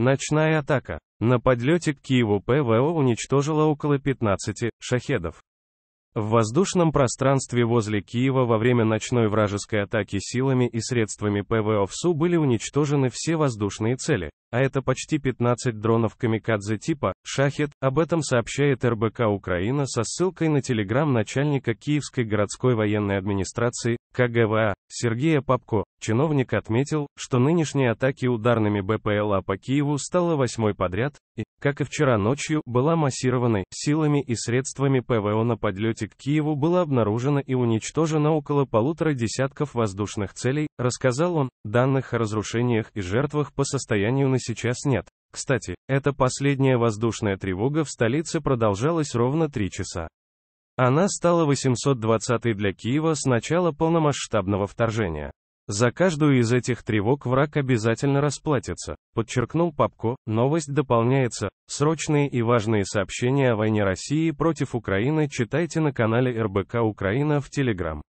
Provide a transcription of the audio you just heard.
Ночная атака. На подлете к Киеву ПВО уничтожила около 15 шахедов. В воздушном пространстве возле Киева во время ночной вражеской атаки силами и средствами ПВО СУ были уничтожены все воздушные цели, а это почти 15 дронов камикадзе типа «Шахет», об этом сообщает РБК Украина со ссылкой на телеграм начальника Киевской городской военной администрации КГВА Сергея Папко, чиновник отметил, что нынешние атаки ударными БПЛА по Киеву стала восьмой подряд, и, как и вчера ночью, была массированной, силами и средствами ПВО на подлете к Киеву было обнаружено и уничтожено около полутора десятков воздушных целей, рассказал он, данных о разрушениях и жертвах по состоянию на сейчас нет. Кстати, эта последняя воздушная тревога в столице продолжалась ровно три часа. Она стала 820-й для Киева с начала полномасштабного вторжения. За каждую из этих тревог враг обязательно расплатится, подчеркнул Папко. Новость дополняется. Срочные и важные сообщения о войне России против Украины читайте на канале РБК Украина в Телеграм.